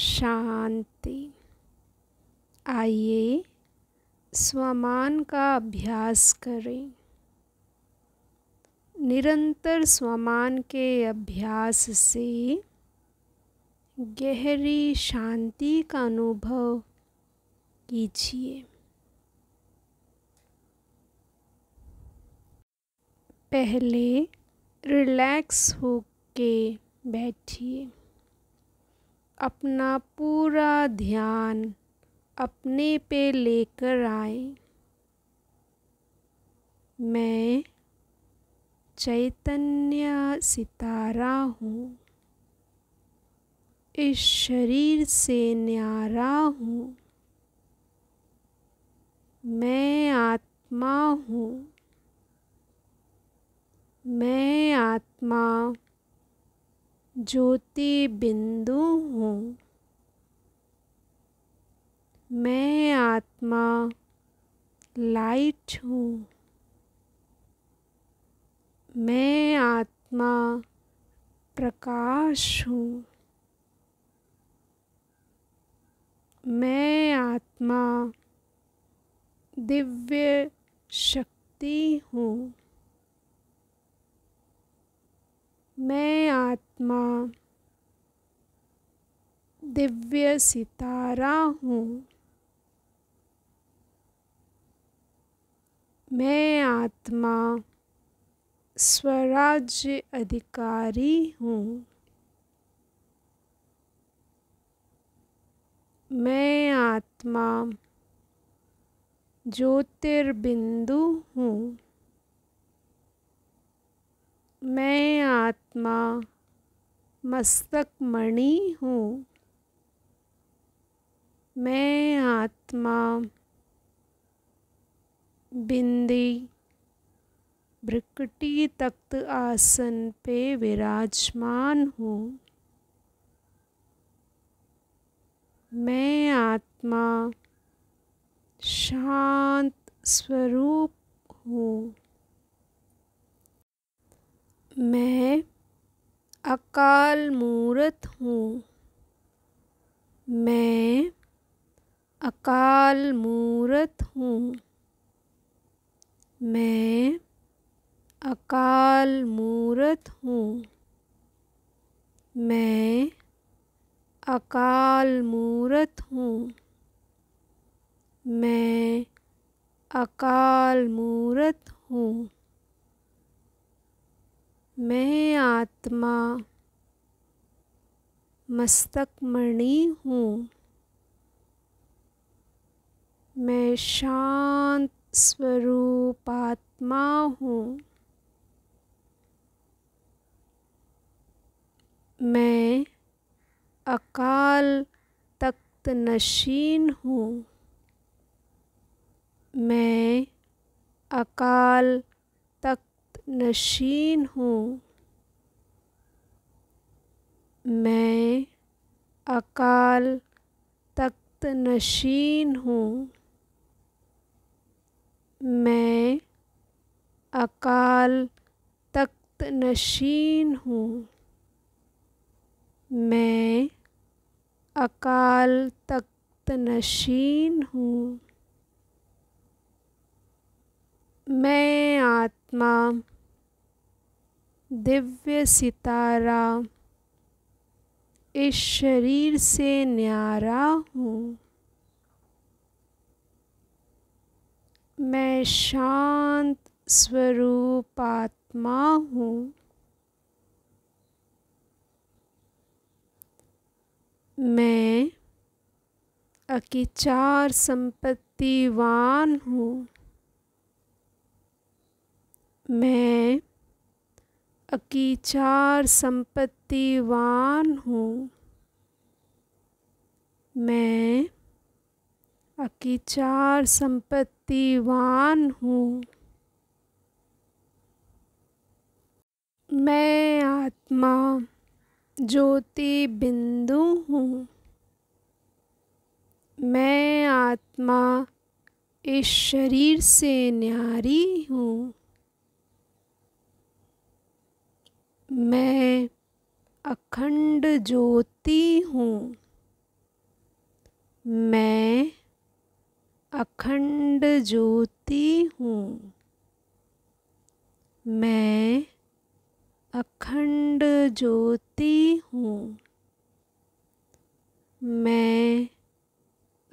शांति आइए स्वमान का अभ्यास करें निरंतर स्वमान के अभ्यास से गहरी शांति का अनुभव कीजिए पहले रिलैक्स होके बैठिए अपना पूरा ध्यान अपने पे लेकर आए मैं चैतन्य सितारा हूँ इस शरीर से न्यारा हूँ मैं आत्मा हूँ मैं आत्मा ज्योति बिंदु हूँ मैं आत्मा लाइट हूँ मैं आत्मा प्रकाश हूँ मैं आत्मा दिव्य शक्ति हूँ मैं आत्मा दिव्य सितारा हूँ मैं आत्मा स्वराज्य अधिकारी हूँ मैं आत्मा ज्योतिर्बिंदु हूँ मैं आत्मा मस्तक मणि हूँ मैं आत्मा बिंदी भ्रिकटी तख्त आसन पे विराजमान हूँ मैं आत्मा शांत स्वरूप हूँ मैं अकाल मूर्त हूँ मैं अकाल मूर्त हूँ मैं अकाल मूर्त हूँ मैं अकाल मूर्त हूँ मैं अकाल मूर्त हूँ मैं आत्मा मस्तक मणि हूँ मैं शांत स्वरूप आत्मा हूँ मैं अकाल तख्त नशीन हूँ मैं अकाल नशीन हूँ मैं अकाल तख्त नशीन हूँ मैं अकाल तख्त नशीन हूँ मैं अकाल तख्त नशीन हूँ मैं आत्मा दिव्य सितारा इस शरीर से न्यारा हूँ मैं शांत स्वरूप आत्मा हूँ मैं अकिचार संपत्तिवान हूँ मैं अकीचार संपत्तिवान हूँ मैं अकीचार संपत्तिवान हूँ मैं आत्मा ज्योति बिंदु हूँ मैं आत्मा इस शरीर से न्यारी हूँ मैं अखंड ज्योति हूँ मैं अखंड ज्योति हूँ मैं अखंड ज्योति हूँ मैं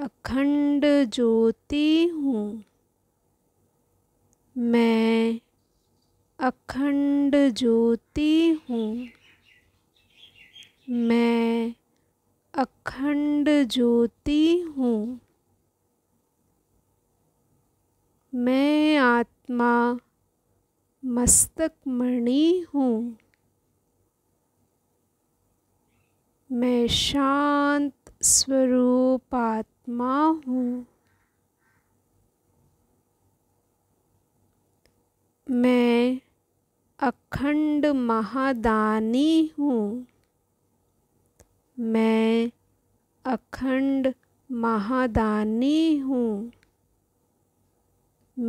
अखंड ज्योति हूँ मैं अखंड ज्योति हूँ मैं अखंड ज्योति हूँ मैं आत्मा मस्तक मणि हूँ मैं शांत स्वरूप आत्मा हूँ मैं अखंड महादानी हूँ मैं अखंड महादानी हूँ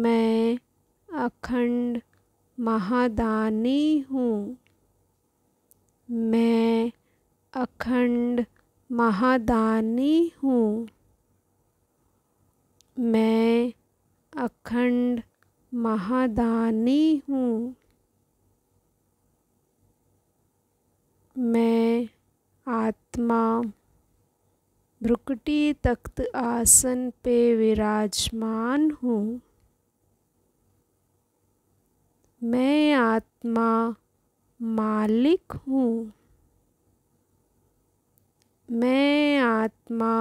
मैं अखंड महादानी हूँ मैं अखंड महादानी हूँ मैं अखंड महादानी हूँ मैं आत्मा भ्रुकटी तख्त आसन पे विराजमान हूँ मैं आत्मा मालिक हूँ मैं आत्मा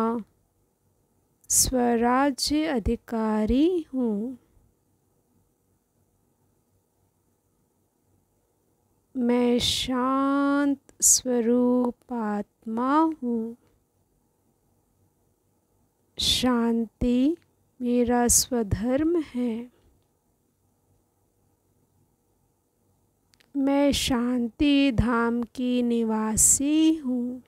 स्वराज्य अधिकारी हूँ मैं शांत स्वरूप आत्मा हूँ शांति मेरा स्वधर्म है मैं शांति धाम की निवासी हूँ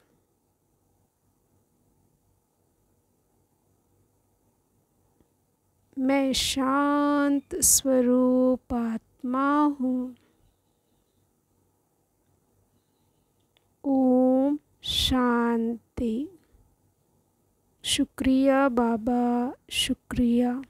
मैं शांत स्वरूप आत्मा हूँ शांति शुक्रिया बाबा शुक्रिया